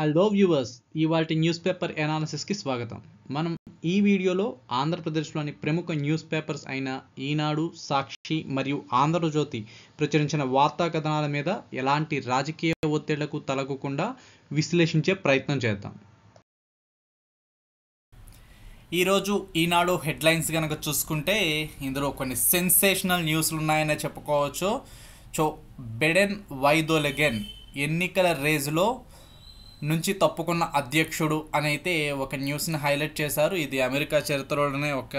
hello viewers ఇవాటి news paper ఎనాలిసిస్కి స్వాగతం మనం ఈ వీడియోలో ఆంధ్రప్రదేశ్లోని ప్రముఖ న్యూస్ పేపర్స్ అయిన ఈనాడు సాక్షి మరియు ఆంధ్రజ్యోతి ప్రచురించిన వార్తా కథనాల మీద ఎలాంటి రాజకీయ ఒత్తిళ్లకు తలగకుండా విశ్లేషించే ప్రయత్నం చేద్దాం ఈరోజు ఈనాడు హెడ్లైన్స్ కనుక చూసుకుంటే ఇందులో కొన్ని సెన్సేషనల్ న్యూస్లు ఉన్నాయనే చెప్పుకోవచ్చు చో బెడెన్ వైదోలెగెన్ ఎన్నికల రేజ్లో నుంచి తప్పుకున్న అధ్యక్షుడు అనైతే ఒక న్యూస్ని హైలైట్ చేశారు ఇది అమెరికా చరిత్రలోనే ఒక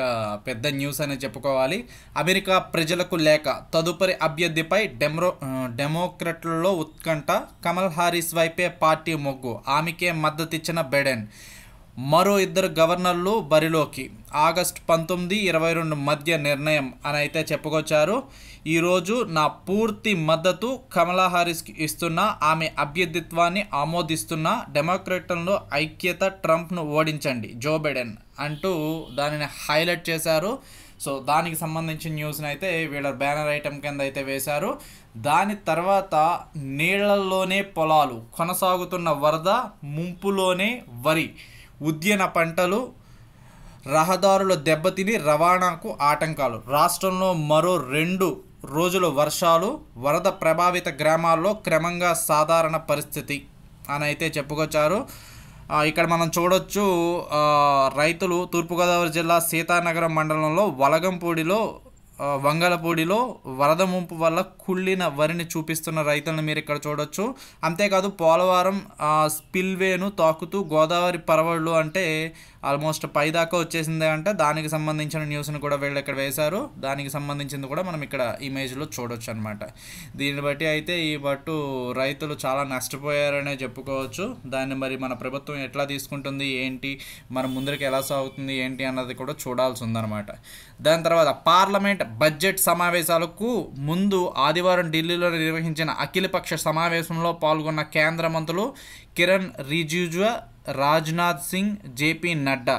పెద్ద న్యూస్ అనే చెప్పుకోవాలి అమెరికా ప్రజలకు లేక తదుపరి అభ్యర్థిపై డెమ్రో డెమోక్రట్లలో ఉత్కంఠ కమల్ హారిస్ వైపే పార్టీ మొగ్గు ఆమెకే మద్దతిచ్చిన బెడెన్ మరో ఇద్దరు గవర్నర్లు బరిలోకి ఆగస్ట్ పంతొమ్మిది ఇరవై రెండు మధ్య నిర్ణయం అని అయితే చెప్పుకొచ్చారు ఈరోజు నా పూర్తి మద్దతు కమలా హారిస్కి ఇస్తున్న ఆమె అభ్యర్థిత్వాన్ని ఆమోదిస్తున్న డెమోక్రేటంలో ఐక్యత ట్రంప్ను ఓడించండి జో బైడెన్ అంటూ దానిని హైలైట్ చేశారు సో దానికి సంబంధించిన న్యూస్ని అయితే వీళ్ళ బ్యానర్ ఐటెం కింద అయితే వేశారు దాని తర్వాత నీళ్లలోనే పొలాలు కొనసాగుతున్న వరద ముంపులోనే వరి ఉద్యాన పంటలు రహదారుల దెబ్బతిని రవాణాకు ఆటంకాలు రాష్ట్రంలో మరో రెండు రోజుల వర్షాలు వరద ప్రభావిత గ్రామాల్లో క్రమంగా సాధారణ పరిస్థితి అని అయితే చెప్పుకొచ్చారు ఇక్కడ మనం చూడొచ్చు రైతులు తూర్పుగోదావరి జిల్లా సీతానగరం మండలంలో వలగంపూడిలో వంగళపూడిలో వరద ముంపు వల్ల కుళ్ళిన వరిని చూపిస్తున్న రైతులను మీరు ఇక్కడ చూడొచ్చు అంతేకాదు పోలవరం స్పిల్వేను తాకుతూ గోదావరి పరవళ్ళు అంటే ఆల్మోస్ట్ పైదాకా వచ్చేసిందే అంటే దానికి సంబంధించిన న్యూస్ను కూడా వీళ్ళు ఇక్కడ వేశారు దానికి సంబంధించింది కూడా మనం ఇక్కడ ఇమేజ్లో చూడొచ్చు అనమాట దీన్ని బట్టి అయితే ఈ బట్టు రైతులు చాలా నష్టపోయారనే చెప్పుకోవచ్చు దాన్ని మరి మన ప్రభుత్వం ఎట్లా తీసుకుంటుంది ఏంటి మన ముందరికి ఎలా సాగుతుంది ఏంటి అన్నది కూడా చూడాల్సి ఉందన్నమాట దాని తర్వాత పార్లమెంట్ బడ్జెట్ సమావేశాలకు ముందు ఆదివారం ఢిల్లీలో నిర్వహించిన అఖిలపక్ష సమావేశంలో పాల్గొన్న కేంద్ర మంత్రులు కిరణ్ రిజిజు రాజ్నాథ్ సింగ్ జేపీ నడ్డా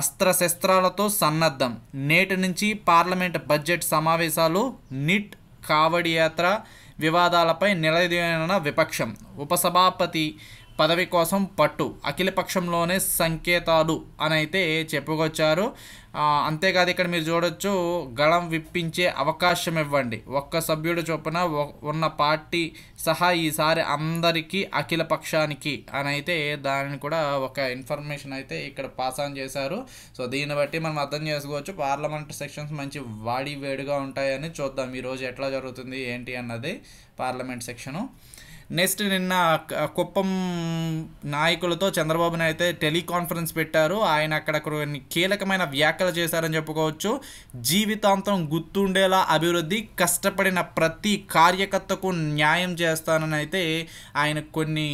అస్త్రశస్త్రాలతో సన్నద్ధం నేటి నుంచి పార్లమెంట్ బడ్జెట్ సమావేశాలు నిట్ కావడి యాత్ర వివాదాలపై నిలదీన విపక్షం ఉపసభాపతి పదవి కోసం పట్టు అఖిలపక్షంలోనే సంకేతాలు అని అయితే చెప్పుకొచ్చారు అంతేకాదు ఇక్కడ మీరు చూడొచ్చు గళం విప్పించే అవకాశం ఇవ్వండి ఒక్క సభ్యుడు చొప్పున ఉన్న పార్టీ సహా ఈసారి అందరికీ అఖిల పక్షానికి అని అయితే దానిని కూడా ఒక ఇన్ఫర్మేషన్ అయితే ఇక్కడ పాస్ ఆన్ చేశారు సో దీన్ని బట్టి మనం అర్థం చేసుకోవచ్చు పార్లమెంట్ సెక్షన్స్ మంచి వాడి వేడిగా ఉంటాయని చూద్దాం ఈరోజు ఎట్లా జరుగుతుంది ఏంటి అన్నది పార్లమెంట్ సెక్షను నెక్స్ట్ నిన్న కుప్పం నాయకులతో చంద్రబాబు నాయుడు అయితే టెలికాన్ఫరెన్స్ పెట్టారు ఆయన అక్కడ కొన్ని కీలకమైన వ్యాఖ్యలు చేశారని చెప్పుకోవచ్చు జీవితాంతం గుర్తుండేలా అభివృద్ధి కష్టపడిన ప్రతి కార్యకర్తకు న్యాయం చేస్తానని అయితే ఆయన కొన్ని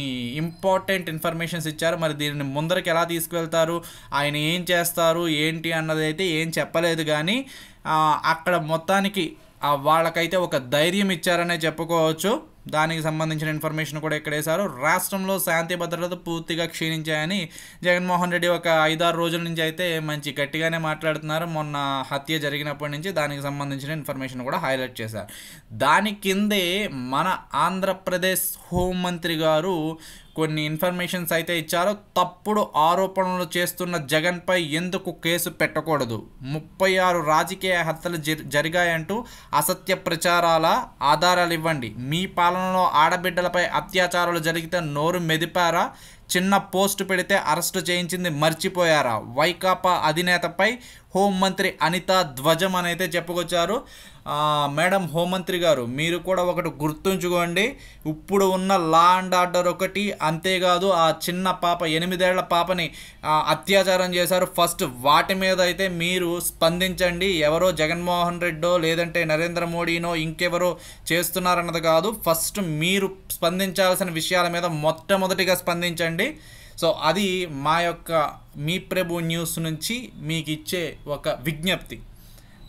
ఇంపార్టెంట్ ఇన్ఫర్మేషన్స్ ఇచ్చారు మరి దీనిని ముందరకు ఎలా తీసుకువెళ్తారు ఆయన ఏం చేస్తారు ఏంటి అన్నది అయితే ఏం చెప్పలేదు కానీ అక్కడ మొత్తానికి వాళ్ళకైతే ఒక ధైర్యం ఇచ్చారనే చెప్పుకోవచ్చు దానికి సంబంధించిన ఇన్ఫర్మేషన్ కూడా ఇక్కడ వేశారు రాష్ట్రంలో శాంతి భద్రత పూర్తిగా క్షీణించాయని జగన్మోహన్ రెడ్డి ఒక ఐదారు రోజుల నుంచి అయితే మంచి గట్టిగానే మాట్లాడుతున్నారు మొన్న హత్య జరిగినప్పటి నుంచి దానికి సంబంధించిన ఇన్ఫర్మేషన్ కూడా హైలైట్ చేశారు దాని కిందే మన ఆంధ్రప్రదేశ్ హోంమంత్రి గారు కొన్ని ఇన్ఫర్మేషన్స్ అయితే ఇచ్చారో తప్పుడు ఆరోపణలు చేస్తున్న జగన్పై ఎందుకు కేసు పెట్టకూడదు ముప్పై ఆరు రాజకీయ హత్యలు జరిగాయంటూ అసత్య ప్రచారాల ఆధారాలు ఇవ్వండి మీ పాలనలో ఆడబిడ్డలపై అత్యాచారాలు జరిగితే నోరు మెదిపారా చిన్న పోస్టు పెడితే అరెస్టు చేయించింది మర్చిపోయారా వైకాపా అధినేతపై హోంమంత్రి అనిత ధ్వజం అనైతే చెప్పుకొచ్చారు మేడం హోంమంత్రి గారు మీరు కూడా ఒకటి గుర్తుంచుకోండి ఇప్పుడు ఉన్న లా అండ్ ఆర్డర్ ఒకటి అంతేకాదు ఆ చిన్న పాప ఎనిమిదేళ్ల పాపని అత్యాచారం చేశారు ఫస్ట్ వాటి మీద అయితే మీరు స్పందించండి ఎవరో జగన్మోహన్ రెడ్డో లేదంటే నరేంద్ర మోడీనో ఇంకెవరో చేస్తున్నారన్నది కాదు ఫస్ట్ మీరు స్పందించాల్సిన విషయాల మీద మొట్టమొదటిగా స్పందించండి సో అది మా యొక్క మీ ప్రభు న్యూస్ నుంచి మీకు ఇచ్చే ఒక విజ్ఞప్తి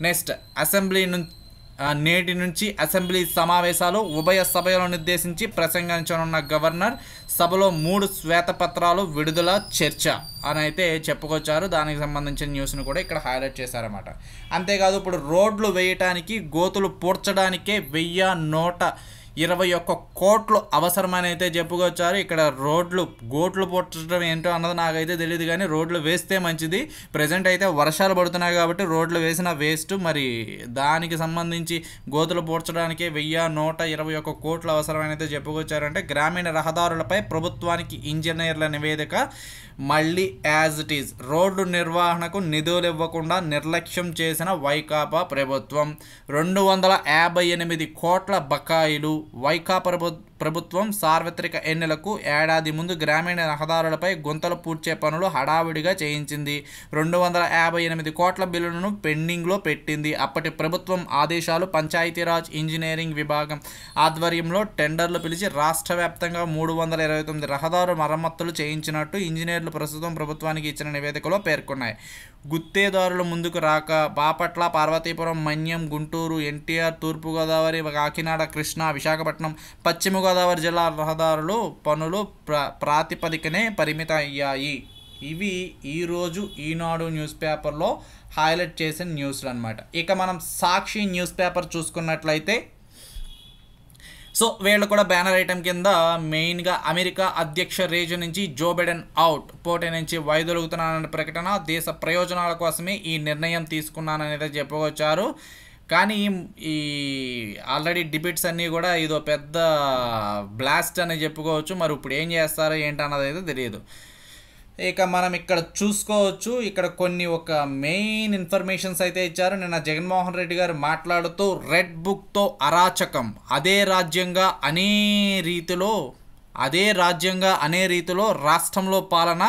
నెక్స్ట్ అసెంబ్లీ నుంచి నేటి నుంచి అసెంబ్లీ సమావేశాలు ఉభయ ఉద్దేశించి ప్రసంగించనున్న గవర్నర్ సభలో మూడు శ్వేతపత్రాలు విడుదల చర్చ అని అయితే చెప్పుకొచ్చారు దానికి సంబంధించిన న్యూస్ను కూడా ఇక్కడ హైలైట్ చేశారన్నమాట అంతేకాదు ఇప్పుడు రోడ్లు వేయటానికి గోతులు పూడ్చడానికే వెయ్యి నూట ఇరవై ఒక్క కోట్లు అవసరమని అయితే చెప్పుకొచ్చారు ఇక్కడ రోడ్లు గోట్లు పుట్టడం ఏంటో అన్నది నాకైతే తెలియదు కానీ రోడ్లు వేస్తే మంచిది ప్రజెంట్ అయితే వర్షాలు పడుతున్నాయి కాబట్టి రోడ్లు వేసిన వేస్ట్ మరి దానికి సంబంధించి గోతులు పూడ్చడానికి వెయ్యి నూట ఇరవై ఒక్క కోట్లు అవసరమని అయితే చెప్పుకొచ్చారంటే గ్రామీణ రహదారులపై ప్రభుత్వానికి ఇంజనీర్ల నివేదిక మళ్ళీ యాజ్ ఇట్ ఈజ్ రోడ్లు నిర్వహణకు నిధులు ఇవ్వకుండా నిర్లక్ష్యం చేసిన వైకాపా ప్రభుత్వం రెండు వందల యాభై ఎనిమిది కోట్ల బకాయిలు వైకా ప్రభుత్వం సార్వత్రిక ఎన్నికలకు ఏడాది ముందు గ్రామీణ రహదారులపై గుంతలు పూడ్చే పనులు హడావిడిగా చేయించింది రెండు వందల యాభై ఎనిమిది కోట్ల బిల్లులను పెండింగ్లో పెట్టింది అప్పటి ప్రభుత్వం ఆదేశాలు పంచాయతీరాజ్ ఇంజనీరింగ్ విభాగం ఆధ్వర్యంలో టెండర్లు పిలిచి రాష్ట్ర వ్యాప్తంగా మూడు వందల ఇరవై తొమ్మిది రహదారు మరమ్మతులు చేయించినట్టు ఇంజనీర్లు ప్రస్తుతం ప్రభుత్వానికి ఇచ్చిన నివేదికలో పేర్కొన్నాయి గుత్తేదారులు ముందుకు రాక బాపట్ల పార్వతీపురం మన్యం గుంటూరు ఎన్టీఆర్ తూర్పుగోదావరి కాకినాడ కృష్ణా విశాఖపట్నం పశ్చిమ గోదావరి జిల్లా రహదారులు పనులు ప్ర ప్రాతిపదికనే పరిమితమయ్యాయి అయ్యాయి ఇవి ఈరోజు ఈనాడు న్యూస్ పేపర్లో హైలైట్ చేసిన న్యూస్లు అనమాట ఇక మనం సాక్షి న్యూస్ పేపర్ చూసుకున్నట్లయితే సో వీళ్ళు కూడా బ్యానర్ ఐటమ్ కింద మెయిన్గా అమెరికా అధ్యక్ష రేజు నుంచి జో బైడెన్ అవుట్ పోటీ నుంచి వైదొలుగుతున్నానన్న ప్రకటన దేశ ప్రయోజనాల కోసమే ఈ నిర్ణయం తీసుకున్నాననేది చెప్పుకొచ్చారు కానీ ఈ ఆల్రెడీ డిబేట్స్ అన్నీ కూడా ఇదో పెద్ద బ్లాస్ట్ అని చెప్పుకోవచ్చు మరి ఇప్పుడు ఏం చేస్తారో ఏంటన్నది అయితే తెలియదు ఇక మనం ఇక్కడ చూసుకోవచ్చు ఇక్కడ కొన్ని ఒక మెయిన్ ఇన్ఫర్మేషన్స్ అయితే ఇచ్చారు నిన్న జగన్మోహన్ రెడ్డి గారు మాట్లాడుతూ రెడ్ బుక్తో అరాచకం అదే రాజ్యంగా అనే రీతిలో అదే రాజ్యంగా అనే రీతిలో రాష్ట్రంలో పాలన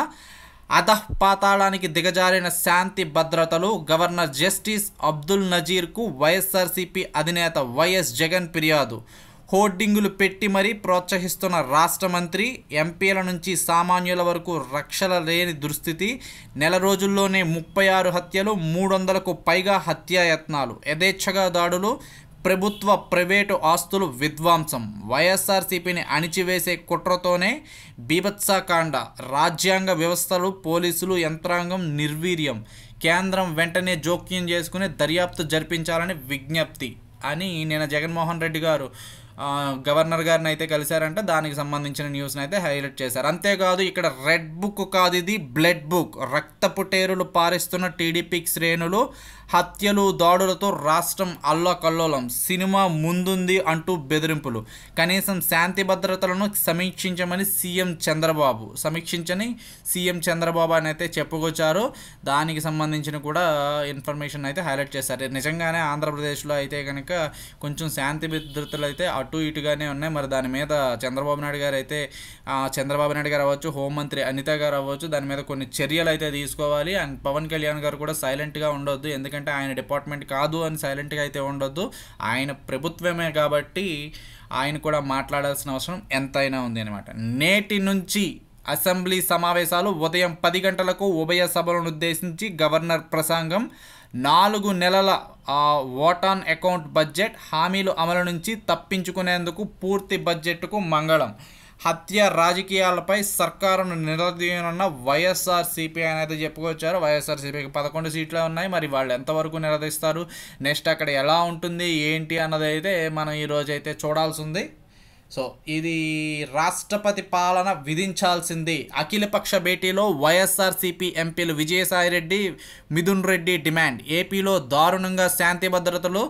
అధపాతాళానికి దిగజారిన శాంతి భద్రతలు గవర్నర్ జస్టిస్ అబ్దుల్ నజీర్కు వైఎస్ఆర్సీపీ అధినేత వైఎస్ జగన్ ఫిర్యాదు హోర్డింగులు పెట్టి మరీ ప్రోత్సహిస్తున్న రాష్ట్ర మంత్రి ఎంపీల నుంచి సామాన్యుల వరకు రక్షణ లేని దుస్థితి నెల రోజుల్లోనే ముప్పై ఆరు హత్యలు మూడు వందలకు పైగా హత్యాయత్నాలు యథేచ్ఛగా దాడులు ప్రభుత్వ ప్రైవేటు ఆస్తులు విధ్వంసం వైఎస్ఆర్సీపీని అణిచివేసే కుట్రతోనే బీభత్సాకాండ రాజ్యాంగ వ్యవస్థలు పోలీసులు యంత్రాంగం నిర్వీర్యం కేంద్రం వెంటనే జోక్యం చేసుకుని దర్యాప్తు జరిపించాలని విజ్ఞప్తి అని నిన్న జగన్మోహన్ రెడ్డి గారు గవర్నర్ గారిని అయితే కలిశారంట దానికి సంబంధించిన న్యూస్ని అయితే హైలైట్ చేశారు అంతేకాదు ఇక్కడ రెడ్ బుక్ కాదు ఇది బ్లడ్ బుక్ రక్తపు టేరులు పారిస్తున్న టీడీపీ శ్రేణులు హత్యలు దాడులతో రాష్ట్రం అల్లకల్లోలం సినిమా ముందుంది అంటూ బెదిరింపులు కనీసం శాంతి భద్రతలను సమీక్షించమని సీఎం చంద్రబాబు సమీక్షించని సీఎం చంద్రబాబు అని అయితే చెప్పుకొచ్చారు దానికి సంబంధించిన కూడా ఇన్ఫర్మేషన్ అయితే హైలైట్ చేశారు నిజంగానే ఆంధ్రప్రదేశ్లో అయితే కనుక కొంచెం శాంతి భద్రతలు అయితే అటు ఇటుగానే ఉన్నాయి మరి దాని మీద చంద్రబాబు నాయుడు గారు అయితే చంద్రబాబు నాయుడు గారు అవ్వచ్చు హోంమంత్రి అనిత గారు అవ్వచ్చు దాని మీద కొన్ని చర్యలు అయితే తీసుకోవాలి అండ్ పవన్ కళ్యాణ్ గారు కూడా సైలెంట్గా ఉండొద్దు ఎందుకంటే ఎందుకంటే ఆయన డిపార్ట్మెంట్ కాదు అని సైలెంట్గా అయితే ఉండొద్దు ఆయన ప్రభుత్వమే కాబట్టి ఆయన కూడా మాట్లాడాల్సిన అవసరం ఎంతైనా ఉంది అనమాట నేటి నుంచి అసెంబ్లీ సమావేశాలు ఉదయం పది గంటలకు ఉభయ సభలను ఉద్దేశించి గవర్నర్ ప్రసంగం నాలుగు నెలల ఓట్ ఆన్ అకౌంట్ బడ్జెట్ హామీలు అమలు నుంచి తప్పించుకునేందుకు పూర్తి బడ్జెట్కు మంగళం హత్య రాజకీయాలపై సర్కారును నిలదీయనున్న వైఎస్ఆర్సీపీ అని అయితే చెప్పుకొచ్చారు వైఎస్ఆర్సీపీకి పదకొండు సీట్లే ఉన్నాయి మరి వాళ్ళు ఎంతవరకు నిలదీస్తారు నెక్స్ట్ అక్కడ ఎలా ఉంటుంది ఏంటి అన్నది అయితే మనం ఈరోజైతే చూడాల్సి ఉంది సో ఇది రాష్ట్రపతి పాలన విధించాల్సింది అఖిలపక్ష భేటీలో వైఎస్ఆర్సీపీ ఎంపీలు విజయసాయిరెడ్డి మిథున్ రెడ్డి డిమాండ్ ఏపీలో దారుణంగా శాంతి భద్రతలు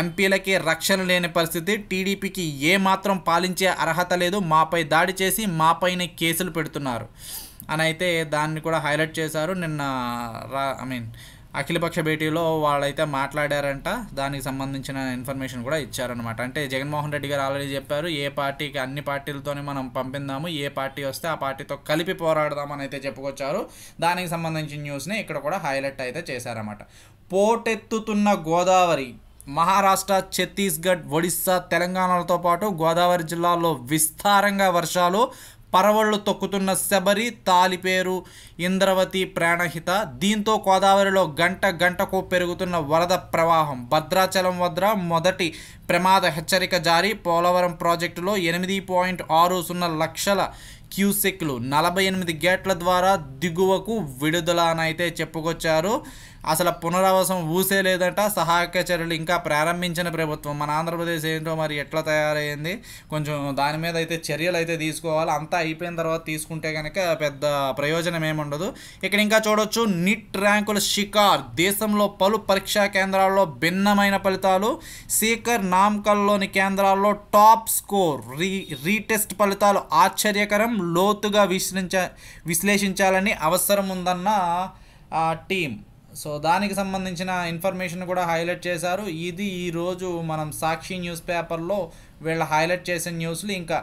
ఎంపీలకి రక్షణ లేని పరిస్థితి టీడీపీకి ఏమాత్రం పాలించే అర్హత లేదు మాపై దాడి చేసి మాపైన కేసులు పెడుతున్నారు అని అయితే దాన్ని కూడా హైలైట్ చేశారు నిన్న రా ఐ మీన్ అఖిలపక్ష భేటీలో వాళ్ళైతే మాట్లాడారంట దానికి సంబంధించిన ఇన్ఫర్మేషన్ కూడా ఇచ్చారనమాట అంటే జగన్మోహన్ రెడ్డి గారు ఆల్రెడీ చెప్పారు ఏ పార్టీకి అన్ని పార్టీలతోనే మనం పంపిందాము ఏ పార్టీ వస్తే ఆ పార్టీతో కలిపి పోరాడదామని అయితే చెప్పుకొచ్చారు దానికి సంబంధించిన న్యూస్ని ఇక్కడ కూడా హైలైట్ అయితే చేశారన్నమాట పోటెత్తుతున్న గోదావరి మహారాష్ట్ర ఛత్తీస్గఢ్ ఒడిస్సా తెలంగాణలతో పాటు గోదావరి జిల్లాలో విస్తారంగా వర్షాలు పరవళ్ళు తొక్కుతున్న శబరి తాలిపేరు ఇంద్రవతి ప్రాణహిత దీంతో గోదావరిలో గంట గంటకు పెరుగుతున్న వరద ప్రవాహం భద్రాచలం వద్ద మొదటి ప్రమాద హెచ్చరిక జారీ పోలవరం ప్రాజెక్టులో ఎనిమిది పాయింట్ ఆరు సున్నా లక్షల క్యూసెక్లు నలభై ఎనిమిది గేట్ల ద్వారా దిగువకు విడుదల అని అయితే చెప్పుకొచ్చారు అసలు పునరావాసం ఊసే లేదట సహాయక చర్యలు ఇంకా ప్రారంభించిన ప్రభుత్వం మన ఆంధ్రప్రదేశ్ ఏంటో మరి ఎట్లా తయారైంది కొంచెం దాని మీద అయితే చర్యలు అయితే తీసుకోవాలి అంతా అయిపోయిన తర్వాత తీసుకుంటే కనుక పెద్ద ప్రయోజనం ఏముండదు ఇక్కడ ఇంకా చూడొచ్చు నిట్ ర్యాంకుల షికార్ దేశంలో పలు పరీక్షా కేంద్రాల్లో భిన్నమైన ఫలితాలు సీకర్ నామ్కల్లోని కేంద్రాల్లో టాప్ స్కోర్ రీ రీటెస్ట్ ఫలితాలు ఆశ్చర్యకరం లోతుగా విశ్లించ విశ్లేషించాలని అవసరం ఉందన్న టీం సో దానికి సంబంధించిన ఇన్ఫర్మేషన్ కూడా హైలైట్ చేశారు ఇది ఈరోజు మనం సాక్షి న్యూస్ పేపర్లో వీళ్ళు హైలైట్ చేసిన న్యూస్లు ఇంకా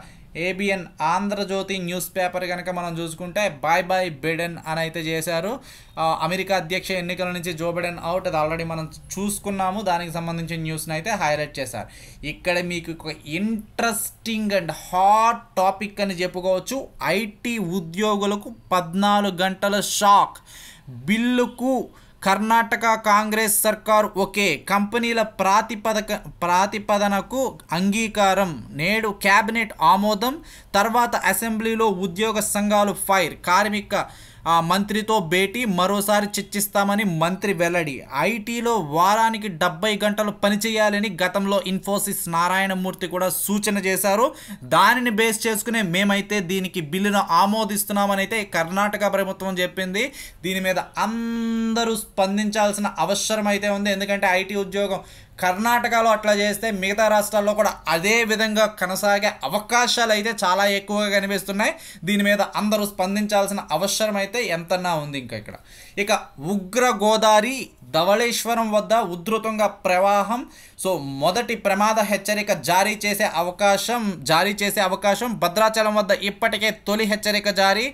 ఏబిఎన్ ఆంధ్రజ్యోతి న్యూస్ పేపర్ కనుక మనం చూసుకుంటే బాయ్ బాయ్ బిడెన్ అని అయితే చేశారు అమెరికా అధ్యక్ష ఎన్నికల నుంచి జో బిడెన్ అవుట్ అది ఆల్రెడీ మనం చూసుకున్నాము దానికి సంబంధించిన న్యూస్ని అయితే హైలైట్ చేశారు ఇక్కడ మీకు ఒక ఇంట్రెస్టింగ్ అండ్ హాట్ టాపిక్ అని చెప్పుకోవచ్చు ఐటీ ఉద్యోగులకు పద్నాలుగు గంటల షాక్ బిల్లుకు కర్ణాటక కాంగ్రెస్ సర్కార్ ఒకే కంపెనీల ప్రాతిపదక ప్రాతిపదనకు అంగీకారం నేడు క్యాబినెట్ ఆమోదం తర్వాత అసెంబ్లీలో ఉద్యోగ సంఘాలు ఫైర్ కార్మిక ఆ మంత్రితో భేటీ మరోసారి చర్చిస్తామని మంత్రి వెల్లడి ఐటీలో వారానికి డెబ్బై గంటలు పనిచేయాలని గతంలో ఇన్ఫోసిస్ నారాయణమూర్తి కూడా సూచన చేశారు దానిని బేస్ చేసుకునే మేమైతే దీనికి బిల్లును ఆమోదిస్తున్నామని అయితే కర్ణాటక ప్రభుత్వం చెప్పింది దీని మీద అందరూ స్పందించాల్సిన అవసరం అయితే ఉంది ఎందుకంటే ఐటీ ఉద్యోగం కర్ణాటకలో అట్లా చేస్తే మిగతా రాష్ట్రాల్లో కూడా అదే విధంగా కొనసాగే అవకాశాలు అయితే చాలా ఎక్కువగా కనిపిస్తున్నాయి దీని మీద అందరూ స్పందించాల్సిన అవసరం అయితే ఎంతన్నా ఉంది ఇంకా ఇక్కడ ఇక ఉగ్ర గోదావరి ధవళేశ్వరం వద్ద ఉధృతంగా ప్రవాహం సో మొదటి ప్రమాద హెచ్చరిక జారీ చేసే అవకాశం జారీ చేసే అవకాశం భద్రాచలం వద్ద ఇప్పటికే తొలి హెచ్చరిక జారీ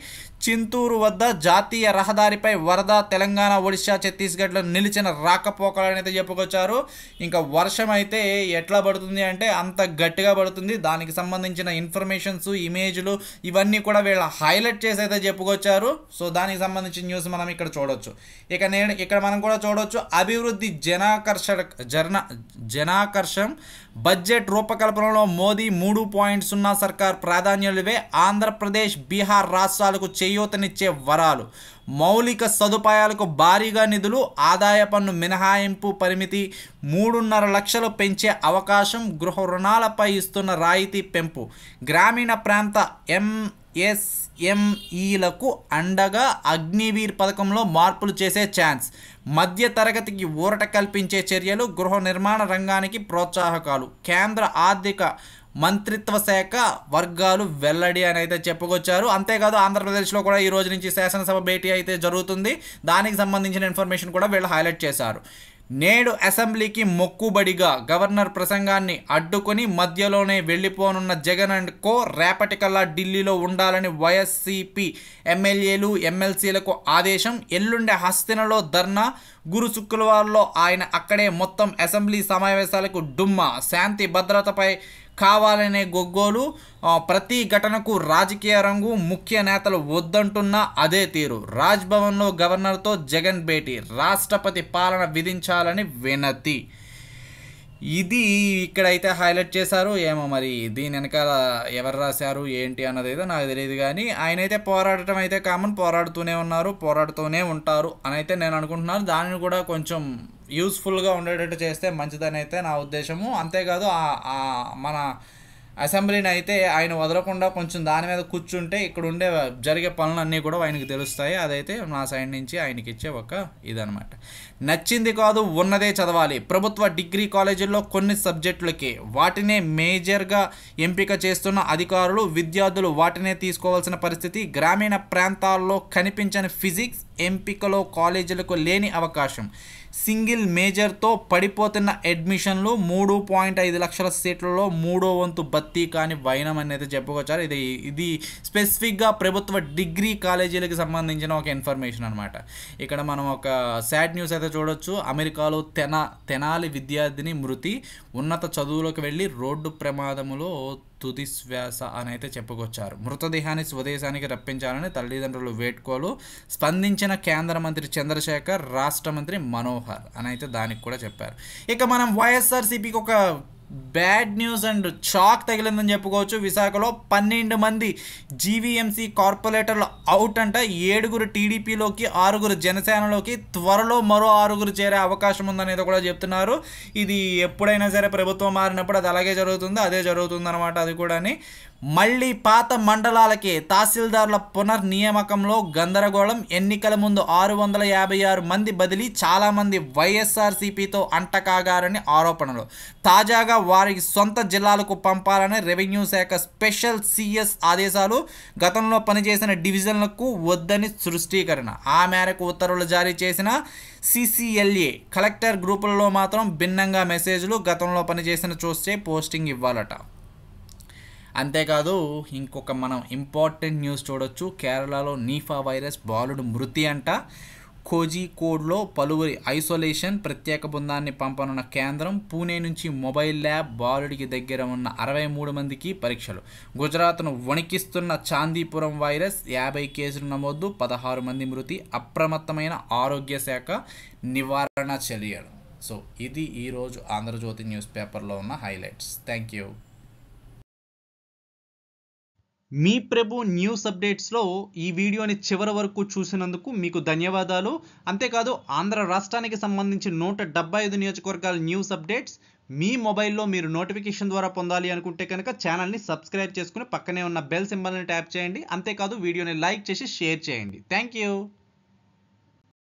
చింతూరు వద్ద జాతీయ రహదారిపై వరద తెలంగాణ ఒడిశా ఛత్తీస్గఢ్లో నిలిచిన రాకపోకలు అయితే చెప్పుకొచ్చారు ఇంకా వర్షం అయితే ఎట్లా పడుతుంది అంటే అంత గట్టిగా పడుతుంది దానికి సంబంధించిన ఇన్ఫర్మేషన్స్ ఇమేజ్లు ఇవన్నీ కూడా వీళ్ళ హైలైట్ చేసి అయితే చెప్పుకొచ్చారు సో దానికి సంబంధించిన న్యూస్ మనం ఇక్కడ చూడొచ్చు ఇక నేను ఇక్కడ మనం కూడా చూడొచ్చు అభివృద్ధి జనాకర్షణ జర్న జ జనాకర్షం బడ్జెట్ రూపకల్పనలో మోదీ మూడు పాయింట్ సున్నా సర్కార్ ప్రాధాన్యతలవే ఆంధ్రప్రదేశ్ బీహార్ రాష్ట్రాలకు చేయూతనిచ్చే వరాలు మౌలిక సదుపాయాలకు భారీగా నిధులు ఆదాయ పన్ను మినహాయింపు పరిమితి మూడున్నర లక్షలు పెంచే అవకాశం గృహ రుణాలపై ఇస్తున్న రాయితీ పెంపు గ్రామీణ ప్రాంత ఎంఎస్ఎంఈలకు అండగా అగ్నివీర్ పథకంలో మార్పులు చేసే ఛాన్స్ మధ్య తరగతికి ఊరట కల్పించే చర్యలు గృహ నిర్మాణ రంగానికి ప్రోత్సాహకాలు కేంద్ర ఆర్థిక మంత్రిత్వ శాఖ వర్గాలు వెల్లడి అని అయితే చెప్పుకొచ్చారు అంతేకాదు ఆంధ్రప్రదేశ్లో కూడా ఈ రోజు నుంచి శాసనసభ భేటీ అయితే జరుగుతుంది దానికి సంబంధించిన ఇన్ఫర్మేషన్ కూడా వీళ్ళు హైలైట్ చేశారు నేడు అసెంబ్లీకి మొక్కుబడిగా గవర్నర్ ప్రసంగాన్ని అడ్డుకుని మధ్యలోనే వెళ్ళిపోనున్న జగన్ అండ్ కో రేపటికల్లా ఢిల్లీలో ఉండాలని వైఎస్సీపీ ఎమ్మెల్యేలు ఎమ్మెల్సీలకు ఆదేశం ఎల్లుండే హస్తినలో ధర్నా గురు శుక్రవారంలో ఆయన అక్కడే మొత్తం అసెంబ్లీ సమావేశాలకు డుమ్మా శాంతి భద్రతపై కావాలనే గొగ్గోలు ప్రతి ఘటనకు రాజకీయ రంగు ముఖ్య నేతలు వద్దంటున్న అదే తీరు రాజ్భవన్లో గవర్నర్తో జగన్ భేటీ రాష్ట్రపతి పాలన విధించాలని వినతి ఇది ఇక్కడైతే హైలైట్ చేశారు ఏమో మరి దీని వెనకాల ఎవరు రాశారు ఏంటి అన్నది అయితే నాకు తెలియదు కానీ ఆయన అయితే పోరాడటం అయితే కామన్ పోరాడుతూనే ఉన్నారు పోరాడుతూనే ఉంటారు అని అయితే నేను అనుకుంటున్నాను దానిని కూడా కొంచెం యూస్ఫుల్గా ఉండేటట్టు చేస్తే మంచిదని అయితే నా ఉద్దేశము అంతేకాదు మన అసెంబ్లీని అయితే ఆయన వదలకుండా కొంచెం దాని మీద కూర్చుంటే ఇక్కడ ఉండే జరిగే పనులన్నీ కూడా ఆయనకి తెలుస్తాయి అదైతే నా సైడ్ నుంచి ఆయనకి ఇచ్చే ఒక ఇదనమాట నచ్చింది కాదు ఉన్నదే చదవాలి ప్రభుత్వ డిగ్రీ కాలేజీల్లో కొన్ని సబ్జెక్టులకి వాటినే మేజర్గా ఎంపిక చేస్తున్న అధికారులు విద్యార్థులు వాటినే తీసుకోవాల్సిన పరిస్థితి గ్రామీణ ప్రాంతాల్లో కనిపించని ఫిజిక్స్ ఎంపికలో కాలేజీలకు లేని అవకాశం సింగిల్ మేజర్తో పడిపోతున్న అడ్మిషన్లు మూడు పాయింట్ ఐదు లక్షల సీట్లలో మూడో వంతు భర్తీ కాని వైనం అయితే చెప్పుకొచ్చారు ఇది ఇది స్పెసిఫిక్గా ప్రభుత్వ డిగ్రీ కాలేజీలకు సంబంధించిన ఒక ఇన్ఫర్మేషన్ అనమాట ఇక్కడ మనం ఒక శాడ్ న్యూస్ అయితే చూడొచ్చు అమెరికాలో తెన తెనాలి విద్యార్థిని మృతి ఉన్నత చదువులకు వెళ్ళి రోడ్డు ప్రమాదములో తుది శ్వాస అని అయితే చెప్పుకొచ్చారు మృతదేహాన్ని స్వదేశానికి రప్పించాలని తల్లిదండ్రులు వేట్కోలు స్పందించిన కేంద్ర మంత్రి చంద్రశేఖర్ రాష్ట్ర మంత్రి మనోహర్ అని అయితే దానికి కూడా చెప్పారు ఇక మనం వైఎస్ఆర్సీపీకి ఒక బ్యాడ్ న్యూస్ అండ్ షాక్ తగిలిందని చెప్పుకోవచ్చు విశాఖలో పన్నెండు మంది జీవీఎంసీ కార్పొరేటర్లు అవుట్ అంట ఏడుగురు టీడీపీలోకి ఆరుగురు జనసేనలోకి త్వరలో మరో ఆరుగురు చేరే అవకాశం ఉందనేది కూడా చెప్తున్నారు ఇది ఎప్పుడైనా సరే ప్రభుత్వం మారినప్పుడు అది అలాగే జరుగుతుంది అదే జరుగుతుంది అనమాట అది కూడా మళ్లీ పాత మండలాలకి తహసీల్దార్ల పునర్నియామకంలో గందరగోళం ఎన్నికల ముందు ఆరు వందల యాభై ఆరు మంది బదిలీ చాలామంది వైఎస్ఆర్సీపీతో అంటకాగారని ఆరోపణలు తాజాగా వారికి సొంత జిల్లాలకు పంపాలని రెవెన్యూ శాఖ స్పెషల్ సిఎస్ ఆదేశాలు గతంలో పనిచేసిన డివిజన్లకు వద్దని సృష్టీకరణ ఆ మేరకు ఉత్తర్వులు జారీ చేసిన సిసిఎల్ఏ కలెక్టర్ గ్రూపులలో మాత్రం భిన్నంగా మెసేజ్లు గతంలో పనిచేసిన చూస్తే పోస్టింగ్ ఇవ్వాలట అంతేకాదు ఇంకొక మనం ఇంపార్టెంట్ న్యూస్ చూడొచ్చు కేరళలో నీఫా వైరస్ బాలుడు మృతి అంట కోజికోడ్లో పలువురి ఐసోలేషన్ ప్రత్యేక బృందాన్ని పంపనున్న కేంద్రం పూణే నుంచి మొబైల్ ల్యాబ్ బాలుడికి దగ్గర ఉన్న అరవై మూడు మందికి పరీక్షలు గుజరాత్ను వణికిస్తున్న చాందీపురం వైరస్ యాభై కేసులు నమోదు పదహారు మంది మృతి అప్రమత్తమైన ఆరోగ్య శాఖ నివారణ చర్యలు సో ఇది ఈరోజు ఆంధ్రజ్యోతి న్యూస్ పేపర్లో ఉన్న హైలైట్స్ థ్యాంక్ యూ మీ ప్రభు న్యూస్ అప్డేట్స్లో ఈ వీడియోని చివరి వరకు చూసినందుకు మీకు ధన్యవాదాలు అంతేకాదు ఆంధ్ర రాష్ట్రానికి సంబంధించి నూట డెబ్బై ఐదు నియోజకవర్గాల న్యూస్ అప్డేట్స్ మీ మొబైల్లో మీరు నోటిఫికేషన్ ద్వారా పొందాలి అనుకుంటే కనుక ఛానల్ని సబ్స్క్రైబ్ చేసుకుని పక్కనే ఉన్న బెల్ సింబల్ని ట్యాప్ చేయండి అంతేకాదు వీడియోని లైక్ చేసి షేర్ చేయండి థ్యాంక్ యూ